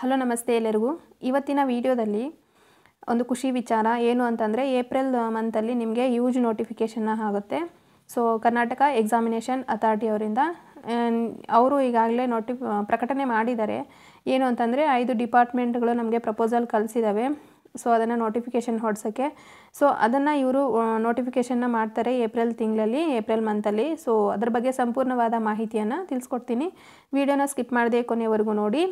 Hello ನಮಸ್ತೆ ಎಲ್ಲರಿಗೂ ಇವತ್ತಿನ ವಿಡಿಯೋದಲ್ಲಿ ಒಂದು ಖುಷಿ ವಿಚಾರ ಏನು ಅಂತಂದರೆ ಏಪ್ರಿಲ್ ಮಂತಲ್ಲಿ ನಿಮಗೆ ಯೂಜ್ ನೋಟಿಫಿಕೇಷನ್ನ ಆಗುತ್ತೆ ಸೊ ಕರ್ನಾಟಕ ಎಕ್ಸಾಮಿನೇಷನ್ ಅಥಾರಿಟಿ ಅವರಿಂದ ಅವರು ಈಗಾಗಲೇ ನೋಟಿ ಪ್ರಕಟಣೆ ಮಾಡಿದ್ದಾರೆ ಏನು ಅಂತಂದರೆ ಐದು ಡಿಪಾರ್ಟ್ಮೆಂಟ್ಗಳು ನಮಗೆ ಪ್ರಪೋಸಲ್ ಕಳಿಸಿದ್ದಾವೆ ಸೊ ಅದನ್ನು ನೋಟಿಫಿಕೇಷನ್ ಹೊಡ್ಸೋಕ್ಕೆ ಸೊ ಅದನ್ನು ಇವರು ನೋಟಿಫಿಕೇಷನ್ನ ಮಾಡ್ತಾರೆ ಏಪ್ರಿಲ್ ತಿಂಗಳಲ್ಲಿ ಏಪ್ರಿಲ್ ಮಂತಲ್ಲಿ ಸೊ ಅದ್ರ ಬಗ್ಗೆ ಸಂಪೂರ್ಣವಾದ ಮಾಹಿತಿಯನ್ನು ತಿಳಿಸ್ಕೊಡ್ತೀನಿ ವಿಡಿಯೋನ ಸ್ಕಿಪ್ ಮಾಡದೆ ಕೊನೆವರೆಗೂ ನೋಡಿ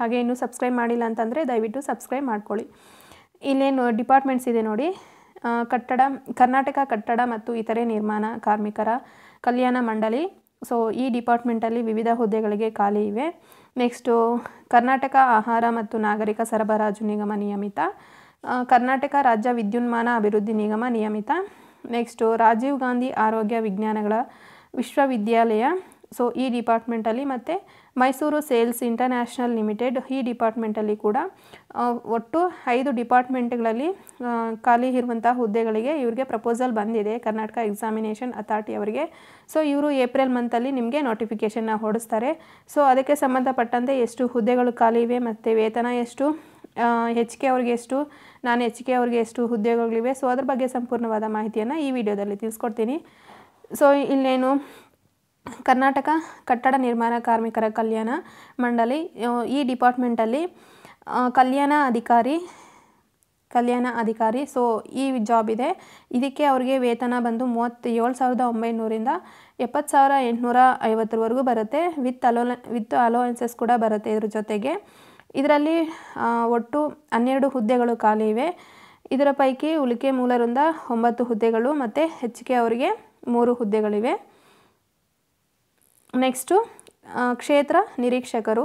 ಹಾಗೆ ಇನ್ನೂ ಸಬ್ಸ್ಕ್ರೈಬ್ ಮಾಡಿಲ್ಲ ಅಂತಂದರೆ ದಯವಿಟ್ಟು ಸಬ್ಸ್ಕ್ರೈಬ್ ಮಾಡ್ಕೊಳ್ಳಿ ಇಲ್ಲೇನು ಡಿಪಾರ್ಟ್ಮೆಂಟ್ಸ್ ಇದೆ ನೋಡಿ ಕಟ್ಟಡ ಕರ್ನಾಟಕ ಕಟ್ಟಡ ಮತ್ತು ಇತರೆ ನಿರ್ಮಾಣ ಕಾರ್ಮಿಕರ ಕಲ್ಯಾಣ ಮಂಡಳಿ ಸೊ ಈ ಡಿಪಾರ್ಟ್ಮೆಂಟಲ್ಲಿ ವಿವಿಧ ಹುದ್ದೆಗಳಿಗೆ ಖಾಲಿ ಇವೆ ನೆಕ್ಸ್ಟು ಕರ್ನಾಟಕ ಆಹಾರ ಮತ್ತು ನಾಗರಿಕ ಸರಬರಾಜು ನಿಗಮ ನಿಯಮಿತ ಕರ್ನಾಟಕ ರಾಜ್ಯ ವಿದ್ಯುನ್ಮಾನ ಅಭಿವೃದ್ಧಿ ನಿಗಮ ನಿಯಮಿತ ನೆಕ್ಸ್ಟು ರಾಜೀವ್ ಗಾಂಧಿ ಆರೋಗ್ಯ ವಿಜ್ಞಾನಗಳ ವಿಶ್ವವಿದ್ಯಾಲಯ ಸೊ ಈ ಡಿಪಾರ್ಟ್ಮೆಂಟಲ್ಲಿ ಮತ್ತು ಮೈಸೂರು ಸೇಲ್ಸ್ ಇಂಟರ್ನ್ಯಾಷನಲ್ ಲಿಮಿಟೆಡ್ ಈ ಡಿಪಾರ್ಟ್ಮೆಂಟಲ್ಲಿ ಕೂಡ ಒಟ್ಟು ಐದು ಡಿಪಾರ್ಟ್ಮೆಂಟ್ಗಳಲ್ಲಿ ಖಾಲಿ ಇರುವಂತಹ ಹುದ್ದೆಗಳಿಗೆ ಇವರಿಗೆ ಪ್ರಪೋಸಲ್ ಬಂದಿದೆ ಕರ್ನಾಟಕ ಎಕ್ಸಾಮಿನೇಷನ್ ಅಥಾರಿಟಿ ಅವರಿಗೆ ಸೊ ಇವರು ಏಪ್ರಿಲ್ ಮಂತಲ್ಲಿ ನಿಮಗೆ ನೋಟಿಫಿಕೇಷನ್ನ ಹೊಡಿಸ್ತಾರೆ ಸೊ ಅದಕ್ಕೆ ಸಂಬಂಧಪಟ್ಟಂತೆ ಎಷ್ಟು ಹುದ್ದೆಗಳು ಖಾಲಿ ಇವೆ ಮತ್ತು ವೇತನ ಎಷ್ಟು ಹೆಚ್ ಕೆ ಅವ್ರಿಗೆ ಎಷ್ಟು ನಾನು ಎಚ್ ಕೆ ಅವ್ರಿಗೆ ಎಷ್ಟು ಹುದ್ದೆಗಳಿವೆ ಸೊ ಅದ್ರ ಬಗ್ಗೆ ಸಂಪೂರ್ಣವಾದ ಮಾಹಿತಿಯನ್ನು ಈ ವಿಡಿಯೋದಲ್ಲಿ ತಿಳಿಸ್ಕೊಡ್ತೀನಿ ಸೊ ಇಲ್ಲೇನು ಕರ್ನಾಟಕ ಕಟ್ಟಡ ನಿರ್ಮಾಣ ಕಾರ್ಮಿಕರ ಕಲ್ಯಾಣ ಮಂಡಳಿ ಈ ಡಿಪಾರ್ಟ್ಮೆಂಟಲ್ಲಿ ಕಲ್ಯಾಣ ಅಧಿಕಾರಿ ಕಲ್ಯಾಣ ಅಧಿಕಾರಿ ಸೊ ಈ ಜಾಬ್ ಇದೆ ಇದಕ್ಕೆ ಅವರಿಗೆ ವೇತನ ಬಂದು ಮೂವತ್ತೇಳು ಸಾವಿರದ ಒಂಬೈನೂರಿಂದ ಎಪ್ಪತ್ತು ಸಾವಿರ ಎಂಟುನೂರ ಐವತ್ತರವರೆಗೂ ಬರುತ್ತೆ ವಿತ್ ಅಲೋ ವಿತ್ ಅಲೋವೆನ್ಸಸ್ ಕೂಡ ಬರುತ್ತೆ ಇದ್ರ ಜೊತೆಗೆ ಇದರಲ್ಲಿ ಒಟ್ಟು ಹನ್ನೆರಡು ಹುದ್ದೆಗಳು ಖಾಲಿ ಇವೆ ಇದರ ಪೈಕಿ ಉಳಿಕೆ ಮೂಲರಿಂದ ಒಂಬತ್ತು ಹುದ್ದೆಗಳು ಮತ್ತು ಹೆಚ್ಚಿಗೆ ಅವರಿಗೆ ಮೂರು ಹುದ್ದೆಗಳಿವೆ ನೆಕ್ಸ್ಟು ಕ್ಷೇತ್ರ ನಿರೀಕ್ಷಕರು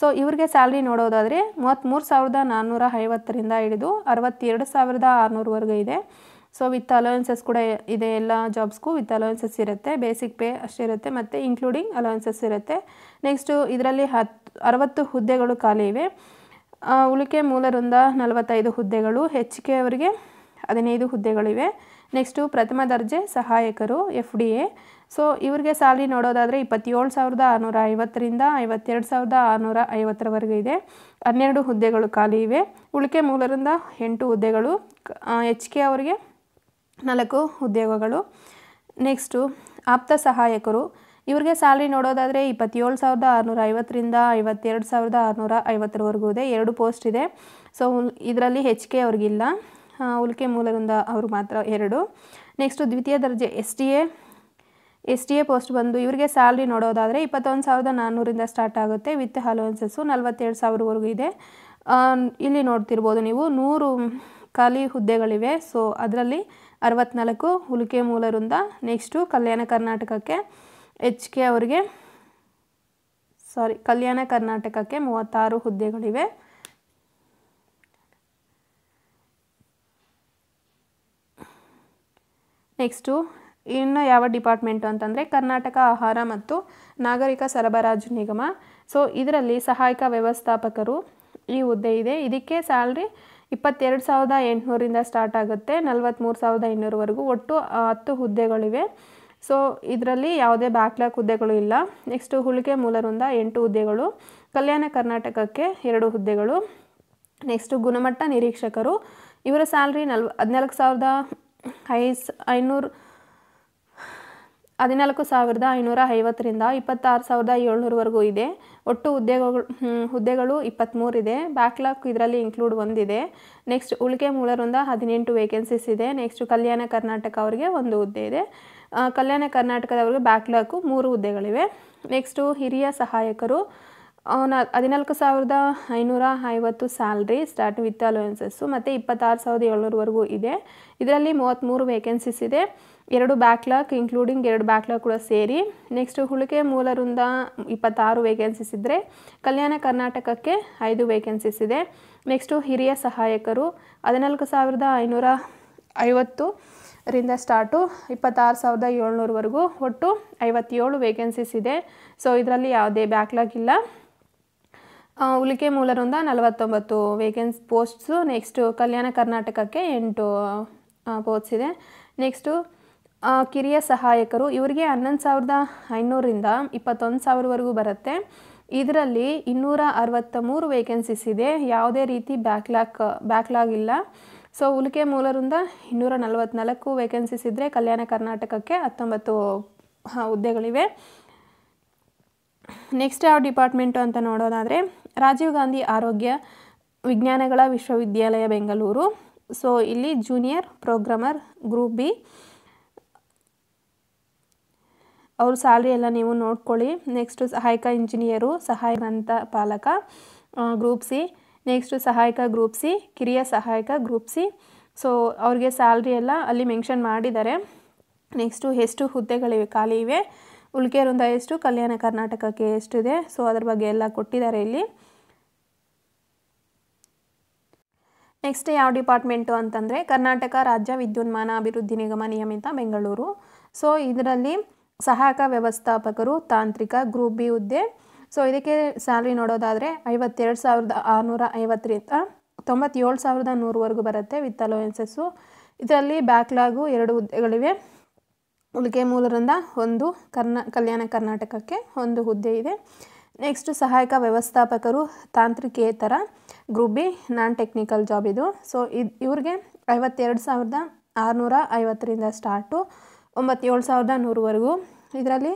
ಸೊ ಇವ್ರಿಗೆ ಸ್ಯಾಲ್ರಿ ನೋಡೋದಾದರೆ ಮೂವತ್ತ್ಮೂರು ಸಾವಿರದ ನಾನ್ನೂರ ಐವತ್ತರಿಂದ ಹಿಡಿದು ಅರವತ್ತೆರಡು ಸಾವಿರದ ಆರುನೂರವರೆಗೂ ಇದೆ ಸೊ ವಿತ್ ಅಲೋಯೆನ್ಸಸ್ ಕೂಡ ಇದೆ ಎಲ್ಲ ಜಾಬ್ಸ್ಗೂ ವಿತ್ ಅಲೋವೆನ್ಸಸ್ ಇರುತ್ತೆ ಬೇಸಿಕ್ ಪೇ ಅಷ್ಟೇ ಇರುತ್ತೆ ಮತ್ತು ಇನ್ಕ್ಲೂಡಿಂಗ್ ಅಲವೆನ್ಸಸ್ ಇರುತ್ತೆ ನೆಕ್ಸ್ಟು ಇದರಲ್ಲಿ ಹತ್ತು ಅರವತ್ತು ಹುದ್ದೆಗಳು ಖಾಲಿ ಇವೆ ಉಳಿಕೆ ಮೂಲರಿಂದ ನಲವತ್ತೈದು ಹುದ್ದೆಗಳು ಹೆಚ್ಚಿಗೆ ಅವರಿಗೆ ಹದಿನೈದು ಹುದ್ದೆಗಳಿವೆ ನೆಕ್ಸ್ಟು ಪ್ರಥಮ ದರ್ಜೆ ಸಹಾಯಕರು ಎಫ್ ಡಿ ಎ ಸೊ ಇವ್ರಿಗೆ ಸ್ಯಾಲ್ರಿ ನೋಡೋದಾದರೆ ಇಪ್ಪತ್ತೇಳು ಸಾವಿರದ ಆರುನೂರ ಐವತ್ತರಿಂದ ಐವತ್ತೆರಡು ಸಾವಿರದ ಆರುನೂರ ಐವತ್ತರವರೆಗೂ ಇದೆ ಹನ್ನೆರಡು ಹುದ್ದೆಗಳು ಖಾಲಿ ಇವೆ ಉಳಿಕೆ ಮೂಲರಿಂದ ಎಂಟು ಹುದ್ದೆಗಳು ಎಚ್ ಕೆ ಅವರಿಗೆ ನಾಲ್ಕು ಉದ್ಯೋಗಗಳು ನೆಕ್ಸ್ಟು ಆಪ್ತ ಸಹಾಯಕರು ಇವ್ರಿಗೆ ಸ್ಯಾಲ್ರಿ ನೋಡೋದಾದರೆ ಇಪ್ಪತ್ತೇಳು ಸಾವಿರದ ಆರುನೂರ ಐವತ್ತರಿಂದ ಐವತ್ತೆರಡು ಸಾವಿರದ ಆರುನೂರ ಐವತ್ತರವರೆಗೂ ಇದೆ ಎರಡು ಪೋಸ್ಟ್ ಇದೆ ಸೊ ಇದರಲ್ಲಿ ಹೆಚ್ ಕೆ ಅವ್ರಿಗಿಲ್ಲ ಉಲ್ಕೆ ಮೂಲರಿಂದ ಅವರು ಮಾತ್ರ ಎರಡು ನೆಕ್ಸ್ಟು ದ್ವಿತೀಯ ದರ್ಜೆ S T A S T A post ಬಂದು ಇವರಿಗೆ ಸ್ಯಾಲ್ರಿ ನೋಡೋದಾದರೆ ಇಪ್ಪತ್ತೊಂದು ಸಾವಿರದ ನಾನ್ನೂರಿಂದ ಸ್ಟಾರ್ಟ್ ಆಗುತ್ತೆ ವಿತ್ ಅಲೋನ್ಸಸ್ಸು ನಲ್ವತ್ತೇಳು ಸಾವಿರವರೆಗೂ ಇದೆ ಇಲ್ಲಿ ನೋಡ್ತಿರ್ಬೋದು ನೀವು ನೂರು ಖಾಲಿ ಹುದ್ದೆಗಳಿವೆ ಸೊ ಅದರಲ್ಲಿ ಅರವತ್ನಾಲ್ಕು ಹುಲಿಕೆ ಮೂಲರಿಂದ ನೆಕ್ಸ್ಟು ಕಲ್ಯಾಣ ಕರ್ನಾಟಕಕ್ಕೆ ಎಚ್ ಕೆ ಅವರಿಗೆ ಸಾರಿ ಕಲ್ಯಾಣ ಕರ್ನಾಟಕಕ್ಕೆ ಮೂವತ್ತಾರು ಹುದ್ದೆಗಳಿವೆ ನೆಕ್ಸ್ಟು ಇನ್ನು ಯಾವ ಡಿಪಾರ್ಟ್ಮೆಂಟು ಅಂತಂದರೆ ಕರ್ನಾಟಕ ಆಹಾರ ಮತ್ತು ನಾಗರಿಕ ಸರಬರಾಜು ನಿಗಮ ಸೊ ಇದರಲ್ಲಿ ಸಹಾಯಕ ವ್ಯವಸ್ಥಾಪಕರು ಈ ಹುದ್ದೆ ಇದೆ ಇದಕ್ಕೆ ಸ್ಯಾಲ್ರಿ ಇಪ್ಪತ್ತೆರಡು ಸಾವಿರದ ಎಂಟುನೂರಿಂದ ಸ್ಟಾರ್ಟ್ ಆಗುತ್ತೆ ನಲ್ವತ್ತ್ಮೂರು ಸಾವಿರದ ಇನ್ನೂರವರೆಗೂ ಒಟ್ಟು ಹತ್ತು ಹುದ್ದೆಗಳಿವೆ ಸೊ ಇದರಲ್ಲಿ ಯಾವುದೇ ಬ್ಯಾಕ್ಲಾಗ್ ಹುದ್ದೆಗಳು ಇಲ್ಲ ನೆಕ್ಸ್ಟು ಹುಳಿಕೆ ಮೂಲರಿಂದ ಎಂಟು ಹುದ್ದೆಗಳು ಕಲ್ಯಾಣ ಕರ್ನಾಟಕಕ್ಕೆ ಎರಡು ಹುದ್ದೆಗಳು ನೆಕ್ಸ್ಟು ಗುಣಮಟ್ಟ ನಿರೀಕ್ಷಕರು ಇವರ ಸ್ಯಾಲ್ರಿ ನಲ್ವ ಹದಿನಾಲ್ಕು ಸಾವಿರದ ಐ ಐನೂರು ಹದಿನಾಲ್ಕು ಸಾವಿರದ ಐನೂರ ಐವತ್ತರಿಂದ ಇಪ್ಪತ್ತಾರು ಸಾವಿರದ ಏಳ್ನೂರವರೆಗೂ ಇದೆ ಒಟ್ಟು ಹುದ್ದೆಗಳು ಹುದ್ದೆಗಳು ಇಪ್ಪತ್ತ್ಮೂರಿದೆ ಬ್ಯಾಕ್ಲಾಕ್ ಇದರಲ್ಲಿ ಇನ್ಕ್ಲೂಡ್ ಒಂದಿದೆ ನೆಕ್ಸ್ಟ್ ಉಳಿಕೆ ಮೂಲರಿಂದ ಹದಿನೆಂಟು ವೇಕೆನ್ಸೀಸ್ ಇದೆ ನೆಕ್ಸ್ಟ್ ಕಲ್ಯಾಣ ಕರ್ನಾಟಕ ಅವರಿಗೆ ಒಂದು ಹುದ್ದೆ ಇದೆ ಕಲ್ಯಾಣ ಕರ್ನಾಟಕದವ್ರಿಗೆ ಬ್ಯಾಕ್ಲಾಕು ಮೂರು ಹುದ್ದೆಗಳಿವೆ ನೆಕ್ಸ್ಟು ಹಿರಿಯ ಸಹಾಯಕರು ಅವನ ಹದಿನಾಲ್ಕು ಸಾವಿರದ ಐನೂರ ಐವತ್ತು ಸ್ಯಾಲ್ರಿ ಸ್ಟಾರ್ಟ್ ವಿತ್ ಅಲೋಯನ್ಸಸ್ಸು ಮತ್ತು ಇಪ್ಪತ್ತಾರು ಸಾವಿರದ ಏಳ್ನೂರವರೆಗೂ ಇದೆ ಇದರಲ್ಲಿ ಮೂವತ್ತ್ಮೂರು ವೇಕೆನ್ಸೀಸ್ ಇದೆ ಎರಡು ಬ್ಯಾಕ್ಲಾಗ್ ಇನ್ಕ್ಲೂಡಿಂಗ್ ಎರಡು ಬ್ಯಾಕ್ಲಾಗ್ ಕೂಡ ಸೇರಿ ನೆಕ್ಸ್ಟ್ ಹುಳಿಕೆ ಮೂಲರಿಂದ ಇಪ್ಪತ್ತಾರು ವೇಕೆನ್ಸಿಸ್ ಇದ್ದರೆ ಕಲ್ಯಾಣ ಕರ್ನಾಟಕಕ್ಕೆ ಐದು ವೇಕೆನ್ಸಿಸ್ ಇದೆ ನೆಕ್ಸ್ಟು ಹಿರಿಯ ಸಹಾಯಕರು ಹದಿನಾಲ್ಕು ಸಾವಿರದ ಐನೂರ ಐವತ್ತು ರಿಂದ ಸ್ಟಾರ್ಟು ಇಪ್ಪತ್ತಾರು ಸಾವಿರದ ಏಳ್ನೂರವರೆಗೂ ಒಟ್ಟು ಐವತ್ತೇಳು ವೇಕೆನ್ಸಿಸ್ ಇದೆ ಸೊ ಇದರಲ್ಲಿ ಯಾವುದೇ ಬ್ಯಾಕ್ಲಾಗ್ ಇಲ್ಲ ಉಳಿಕೆ ಮೂಲರಿಂದ ನಲವತ್ತೊಂಬತ್ತು ವೇಕೆನ್ಸ್ ಪೋಸ್ಟ್ಸು ನೆಕ್ಸ್ಟು ಕಲ್ಯಾಣ ಕರ್ನಾಟಕಕ್ಕೆ ಎಂಟು ಪೋಸ್ಟ್ಸ್ ಇದೆ ನೆಕ್ಸ್ಟು ಕಿರಿಯ ಸಹಾಯಕರು ಇವರಿಗೆ ಹನ್ನೊಂದು ಸಾವಿರದ ಐನೂರರಿಂದ ಇಪ್ಪತ್ತೊಂದು ಸಾವಿರವರೆಗೂ ಬರುತ್ತೆ ಇದರಲ್ಲಿ ಇನ್ನೂರ ಅರವತ್ತ ಮೂರು ವೇಕೆನ್ಸೀಸ್ ಇದೆ ಯಾವುದೇ ರೀತಿ ಬ್ಯಾಕ್ಲಾಕ್ ಬ್ಯಾಕ್ಲಾಗ್ ಇಲ್ಲ ಸೊ ಉಲ್ಕೆ ಮೂಲರಿಂದ ಇನ್ನೂರ ನಲವತ್ತ್ನಾಲ್ಕು ವೇಕೆನ್ಸೀಸ್ ಇದ್ದರೆ ಕಲ್ಯಾಣ ಕರ್ನಾಟಕಕ್ಕೆ ಹತ್ತೊಂಬತ್ತು ಹುದ್ದೆಗಳಿವೆ ನೆಕ್ಸ್ಟ್ ಯಾವ ಡಿಪಾರ್ಟ್ಮೆಂಟು ಅಂತ ನೋಡೋದಾದರೆ ರಾಜೀವ್ ಗಾಂಧಿ ಆರೋಗ್ಯ ವಿಜ್ಞಾನಗಳ ವಿಶ್ವವಿದ್ಯಾಲಯ ಬೆಂಗಳೂರು ಸೊ ಇಲ್ಲಿ ಜೂನಿಯರ್ ಪ್ರೋಗ್ರಾಮರ್ ಗ್ರೂಪ್ ಬಿ ಅವ್ರ ಸ್ಯಾಲ್ರಿ ಎಲ್ಲ ನೀವು ನೋಡ್ಕೊಳ್ಳಿ ನೆಕ್ಸ್ಟು ಸಹಾಯಕ ಇಂಜಿನಿಯರು ಸಹಾಯಕ ಅಂತ ಪಾಲಕ ಗ್ರೂಪ್ ಸಿ ನೆಕ್ಸ್ಟು ಸಹಾಯಕ ಗ್ರೂಪ್ ಸಿ ಕಿರಿಯ ಸಹಾಯಕ ಗ್ರೂಪ್ ಸಿ ಸೊ ಅವ್ರಿಗೆ ಸ್ಯಾಲ್ರಿ ಎಲ್ಲ ಅಲ್ಲಿ ಮೆನ್ಷನ್ ಮಾಡಿದ್ದಾರೆ ನೆಕ್ಸ್ಟು ಎಷ್ಟು ಹುದ್ದೆಗಳಿವೆ ಖಾಲಿ ಇವೆ ಉಳ್ಕೆಯರಿಂದ ಎಷ್ಟು ಕಲ್ಯಾಣ ಕರ್ನಾಟಕಕ್ಕೆ ಎಷ್ಟಿದೆ ಸೊ ಅದ್ರ ಬಗ್ಗೆ ಎಲ್ಲ ಕೊಟ್ಟಿದ್ದಾರೆ ಇಲ್ಲಿ ನೆಕ್ಸ್ಟ್ ಯಾವ ಡಿಪಾರ್ಟ್ಮೆಂಟು ಅಂತಂದರೆ ಕರ್ನಾಟಕ ರಾಜ್ಯ ವಿದ್ಯುನ್ಮಾನ ಅಭಿವೃದ್ಧಿ ನಿಗಮ ನಿಯಮಿತ ಬೆಂಗಳೂರು ಸೊ ಇದರಲ್ಲಿ ಸಹಾಯಕ ವ್ಯವಸ್ಥಾಪಕರು ತಾಂತ್ರಿಕ ಗ್ರೂಪ್ ಬಿ ಹುದ್ದೆ ಸೊ ಇದಕ್ಕೆ ಸ್ಯಾಲ್ರಿ ನೋಡೋದಾದರೆ ಐವತ್ತೆರಡು ಸಾವಿರದ ಆರುನೂರ ಐವತ್ತರಿಂದ ತೊಂಬತ್ತೇಳು ಸಾವಿರದ ನೂರವರೆಗೂ ಬರುತ್ತೆ ವಿತ್ ಅಲೋಯೆನ್ಸಸ್ಸು ಇದರಲ್ಲಿ ಬ್ಯಾಕ್ಲಾಗು ಎರಡು ಹುದ್ದೆಗಳಿವೆ ಉಳಿಕೆ ಮೂಲರಿಂದ ಒಂದು ಕರ್ನಾ ಕಲ್ಯಾಣ ಕರ್ನಾಟಕಕ್ಕೆ ಒಂದು ಹುದ್ದೆ ಇದೆ ನೆಕ್ಸ್ಟ್ ಸಹಾಯಕ ವ್ಯವಸ್ಥಾಪಕರು ತಾಂತ್ರಿಕೇತರ group B non technical job ಇದು ಸೊ ಇದು ಇವ್ರಿಗೆ ಐವತ್ತೆರಡು ಸಾವಿರದ ಆರುನೂರ ಐವತ್ತರಿಂದ ಸ್ಟಾರ್ಟು ಒಂಬತ್ತೇಳು ಸಾವಿರದ ನೂರವರೆಗೂ ಇದರಲ್ಲಿ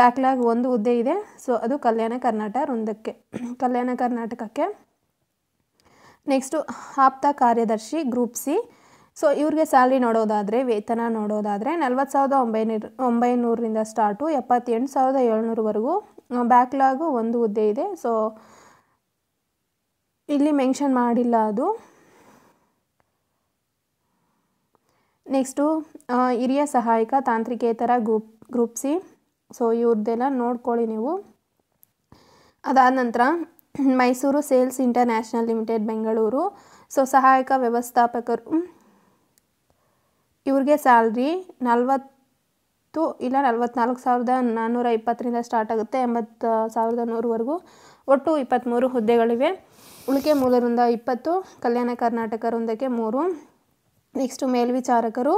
ಬ್ಯಾಕ್ಲಾಗ್ ಒಂದು ಹುದ್ದೆ ಇದೆ ಸೊ ಅದು ಕಲ್ಯಾಣ ಕರ್ನಾಟಕ ವೃಂದಕ್ಕೆ ಕಲ್ಯಾಣ ಕರ್ನಾಟಕಕ್ಕೆ ನೆಕ್ಸ್ಟು ಆಪ್ತ ಕಾರ್ಯದರ್ಶಿ ಗ್ರೂಪ್ ಸಿ ಸೊ ಇವ್ರಿಗೆ ಸ್ಯಾಲ್ರಿ ನೋಡೋದಾದರೆ ವೇತನ ನೋಡೋದಾದರೆ ನಲ್ವತ್ತು ಸಾವಿರದ ಒಂಬೈನೂರು ಒಂಬೈನೂರರಿಂದ ಸ್ಟಾರ್ಟು ಎಪ್ಪತ್ತೆಂಟು ಸಾವಿರದ ಏಳ್ನೂರವರೆಗೂ ಬ್ಯಾಕ್ಲಾಗು ಒಂದು ಹುದ್ದೆ ಇದೆ ಸೊ ಇಲ್ಲಿ ಮೆನ್ಷನ್ ಮಾಡಿಲ್ಲ ಅದು ನೆಕ್ಸ್ಟು uh, ಹಿರಿಯ ಸಹಾಯಕ ತಾಂತ್ರಿಕೇತರ ಗ್ರೂಪ್ ಗ್ರೂಪ್ ಸಿ ಸೊ ಇವ್ರದ್ದೆಲ್ಲ ನೋಡ್ಕೊಳ್ಳಿ ನೀವು ಅದಾದ ನಂತರ Mysore sales international limited Bengaluru so ಸಹಾಯಕ ವ್ಯವಸ್ಥಾಪಕರು ಇವ್ರಿಗೆ ಸ್ಯಾಲ್ರಿ ನಲ್ವತ್ತು ಇಲ್ಲ ನಲ್ವತ್ನಾಲ್ಕು ಸಾವಿರದ ನಾನ್ನೂರ ಇಪ್ಪತ್ತರಿಂದ ಸ್ಟಾರ್ಟ್ ಆಗುತ್ತೆ ಎಂಬತ್ತು ಸಾವಿರದ ನೂರವರೆಗೂ ಒಟ್ಟು ಇಪ್ಪತ್ತ್ಮೂರು ಹುದ್ದೆಗಳಿವೆ ಉಳಿಕೆ ಮೂಲರಿಂದ ಇಪ್ಪತ್ತು ಕಲ್ಯಾಣ ಕರ್ನಾಟಕ ವೃಂದಕ್ಕೆ ಮೂರು ನೆಕ್ಸ್ಟು ಮೇಲ್ವಿಚಾರಕರು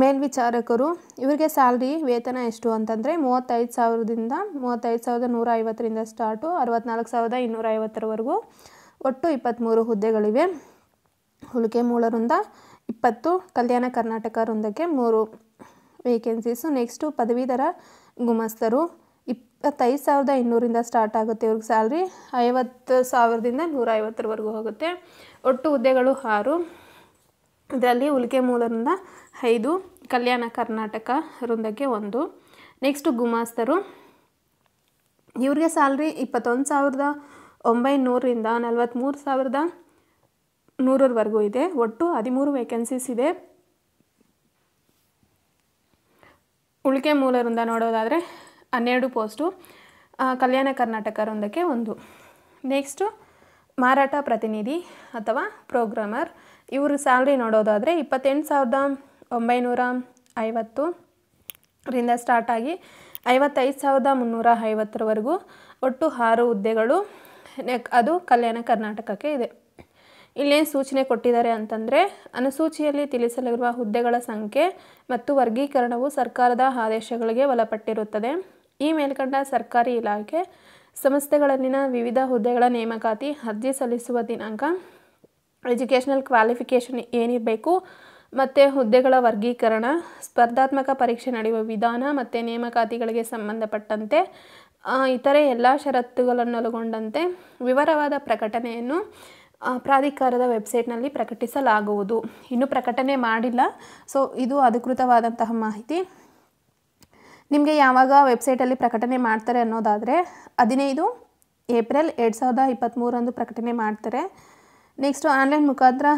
ಮೇಲ್ವಿಚಾರಕರು ಇವರಿಗೆ ಸ್ಯಾಲ್ರಿ ವೇತನ ಎಷ್ಟು ಅಂತಂದರೆ ಮೂವತ್ತೈದು ಸಾವಿರದಿಂದ ಮೂವತ್ತೈದು ಸಾವಿರದ ನೂರ ಐವತ್ತರಿಂದ ಸ್ಟಾರ್ಟು ಅರವತ್ತ್ನಾಲ್ಕು ಸಾವಿರದ ಇನ್ನೂರ ಐವತ್ತರವರೆಗೂ ಒಟ್ಟು ಇಪ್ಪತ್ತ್ಮೂರು ಹುದ್ದೆಗಳಿವೆ ಹುಲಿಕೆ ಮೂಲ ವೃಂದ ಇಪ್ಪತ್ತು ಕಲ್ಯಾಣ ಕರ್ನಾಟಕ ವೃಂದಕ್ಕೆ ಮೂರು ವೇಕೆನ್ಸೀಸು ನೆಕ್ಸ್ಟು ಪದವೀಧರ ಗುಮಸ್ತರು ಇಪ್ಪತ್ತೈದು ಸಾವಿರದ ಇನ್ನೂರಿಂದ ಸ್ಟಾರ್ಟ್ ಆಗುತ್ತೆ ಇವ್ರಿಗೆ ಸ್ಯಾಲ್ರಿ ಐವತ್ತು ಸಾವಿರದಿಂದ ನೂರ ಐವತ್ತರವರೆಗೂ ಹೋಗುತ್ತೆ ಒಟ್ಟು ಹುದ್ದೆಗಳು ಆರು ಇದರಲ್ಲಿ ಉಲ್ಕೆ ಮೂಲರಿಂದ ಐದು ಕಲ್ಯಾಣ ಕರ್ನಾಟಕ ವೃಂದಕ್ಕೆ ಒಂದು ನೆಕ್ಸ್ಟು ಗುಮಾಸ್ತರು ಇವ್ರಿಗೆ ಸ್ಯಾಲ್ರಿ ಇಪ್ಪತ್ತೊಂದು ಸಾವಿರದ ಒಂಬೈನೂರರಿಂದ ನಲವತ್ತ್ಮೂರು ಸಾವಿರದ ನೂರರವರೆಗೂ ಇದೆ ಒಟ್ಟು ಹದಿಮೂರು ವೇಕೆನ್ಸೀಸ್ ಇದೆ ಉಳಿಕೆ ಮೂಲರಿಂದ ನೋಡೋದಾದರೆ ಹನ್ನೆರಡು ಪೋಸ್ಟು ಕಲ್ಯಾಣ ಕರ್ನಾಟಕ ವೃಂದಕ್ಕೆ ಒಂದು ನೆಕ್ಸ್ಟು ಮಾರಾಟ ಪ್ರತಿನಿಧಿ ಅಥವಾ ಪ್ರೋಗ್ರಾಮರ್ ಇವರು ಸ್ಯಾಲ್ರಿ ನೋಡೋದಾದರೆ ಇಪ್ಪತ್ತೆಂಟು ಸಾವಿರದ ಒಂಬೈನೂರ ಐವತ್ತು ರಿಂದ ಸ್ಟಾರ್ಟ್ ಆಗಿ ಐವತ್ತೈದು ಸಾವಿರದ ಮುನ್ನೂರ ಐವತ್ತರವರೆಗೂ ಒಟ್ಟು ಆರು ಹುದ್ದೆಗಳು ಅದು ಕಲ್ಯಾಣ ಕರ್ನಾಟಕಕ್ಕೆ ಇದೆ ಇಲ್ಲೇನು ಸೂಚನೆ ಕೊಟ್ಟಿದ್ದಾರೆ ಅಂತಂದರೆ ಅನುಸೂಚಿಯಲ್ಲಿ ತಿಳಿಸಲಿರುವ ಹುದ್ದೆಗಳ ಸಂಖ್ಯೆ ಮತ್ತು ವರ್ಗೀಕರಣವು ಸರ್ಕಾರದ ಆದೇಶಗಳಿಗೆ ಒಳಪಟ್ಟಿರುತ್ತದೆ ಈ ಮೇಲ್ಕಂಡ ಸರ್ಕಾರಿ ಇಲಾಖೆ ಸಂಸ್ಥೆಗಳಲ್ಲಿನ ವಿವಿಧ ಹುದ್ದೆಗಳ ನೇಮಕಾತಿ ಅರ್ಜಿ ಸಲ್ಲಿಸುವ ದಿನಾಂಕ ಎಜುಕೇಷನಲ್ ಕ್ವಾಲಿಫಿಕೇಷನ್ ಏನಿರಬೇಕು ಮತ್ತು ಹುದ್ದೆಗಳ ವರ್ಗೀಕರಣ ಸ್ಪರ್ಧಾತ್ಮಕ ಪರೀಕ್ಷೆ ನಡೆಯುವ ವಿಧಾನ ಮತ್ತು ನೇಮಕಾತಿಗಳಿಗೆ ಸಂಬಂಧಪಟ್ಟಂತೆ ಇತರೆ ಎಲ್ಲ ಷರತ್ತುಗಳನ್ನೊಳಗೊಂಡಂತೆ ವಿವರವಾದ ಪ್ರಕಟಣೆಯನ್ನು ಪ್ರಾಧಿಕಾರದ ವೆಬ್ಸೈಟ್ನಲ್ಲಿ ಪ್ರಕಟಿಸಲಾಗುವುದು ಇನ್ನೂ ಪ್ರಕಟಣೆ ಮಾಡಿಲ್ಲ ಸೊ ಇದು ಅಧಿಕೃತವಾದಂತಹ ಮಾಹಿತಿ ನಿಮಗೆ ಯಾವಾಗ ವೆಬ್ಸೈಟಲ್ಲಿ ಪ್ರಕಟಣೆ ಮಾಡ್ತಾರೆ ಅನ್ನೋದಾದರೆ ಹದಿನೈದು ಏಪ್ರಿಲ್ ಎರಡು ಸಾವಿರದ ಇಪ್ಪತ್ತ್ಮೂರಂದು ಪ್ರಕಟಣೆ ಮಾಡ್ತಾರೆ ನೆಕ್ಸ್ಟು ಆನ್ಲೈನ್ ಮುಖಾಂತರ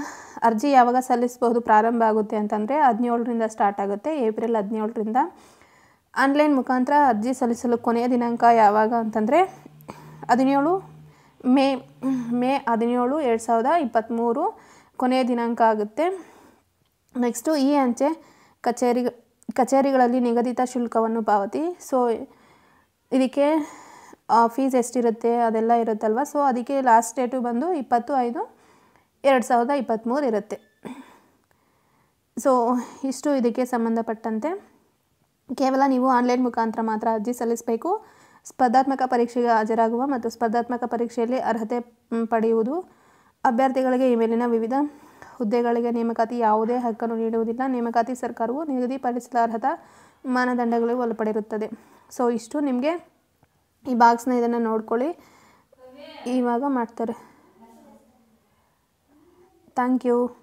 ಅರ್ಜಿ ಯಾವಾಗ ಸಲ್ಲಿಸ್ಬೋದು ಪ್ರಾರಂಭ ಆಗುತ್ತೆ ಅಂತಂದರೆ ಹದಿನೇಳರಿಂದ ಸ್ಟಾರ್ಟ್ ಆಗುತ್ತೆ ಏಪ್ರಿಲ್ ಹದಿನೇಳರಿಂದ ಆನ್ಲೈನ್ ಮುಖಾಂತರ ಅರ್ಜಿ ಸಲ್ಲಿಸಲು ಕೊನೆಯ ದಿನಾಂಕ ಯಾವಾಗ ಅಂತಂದರೆ ಹದಿನೇಳು ಮೇ ಮೇ ಹದಿನೇಳು ಎರಡು ಸಾವಿರದ ಇಪ್ಪತ್ತ್ಮೂರು ಕೊನೆಯ ದಿನಾಂಕ ಆಗುತ್ತೆ ನೆಕ್ಸ್ಟು ಈ ಅಂಚೆ ಕಚೇರಿ ಕಚೇರಿಗಳಲ್ಲಿ ನಿಗದಿತ ಶುಲ್ಕವನ್ನು ಪಾವತಿ ಸೊ ಇದಕ್ಕೆ ಫೀಸ್ ಎಷ್ಟಿರುತ್ತೆ ಅದೆಲ್ಲ ಇರುತ್ತಲ್ವ ಸೊ ಅದಕ್ಕೆ ಲಾಸ್ಟ್ ಡೇಟು ಬಂದು ಇಪ್ಪತ್ತು ಐದು ಎರಡು ಸಾವಿರದ ಇಪ್ಪತ್ತ್ಮೂರು ಇರುತ್ತೆ ಸೊ ಇಷ್ಟು ಇದಕ್ಕೆ ಸಂಬಂಧಪಟ್ಟಂತೆ ಕೇವಲ ನೀವು ಆನ್ಲೈನ್ ಮುಖಾಂತರ ಮಾತ್ರ ಅರ್ಜಿ ಸಲ್ಲಿಸಬೇಕು ಸ್ಪರ್ಧಾತ್ಮಕ ಪರೀಕ್ಷೆಗೆ ಹಾಜರಾಗುವ ಮತ್ತು ಸ್ಪರ್ಧಾತ್ಮಕ ಪರೀಕ್ಷೆಯಲ್ಲಿ ಅರ್ಹತೆ ಪಡೆಯುವುದು ಅಭ್ಯರ್ಥಿಗಳಿಗೆ ಈ ಮೇಲಿನ ವಿವಿಧ ಹುದ್ದೆಗಳಿಗೆ ನೇಮಕಾತಿ ಯಾವುದೇ ಹಕ್ಕನ್ನು ನೀಡುವುದಿಲ್ಲ ನೇಮಕಾತಿ ಸರ್ಕಾರವು ನಿಗದಿಪಡಿಸಿದ ಅರ್ಹತಾ ಮಾನದಂಡಗಳಿಗೆ ಒಳಪಡಿರುತ್ತದೆ ಸೊ ಇಷ್ಟು ನಿಮಗೆ ಈ ಬಾಕ್ಸ್ನ ಇದನ್ನು ನೋಡ್ಕೊಳ್ಳಿ ಇವಾಗ ಮಾಡ್ತಾರೆ Thank you.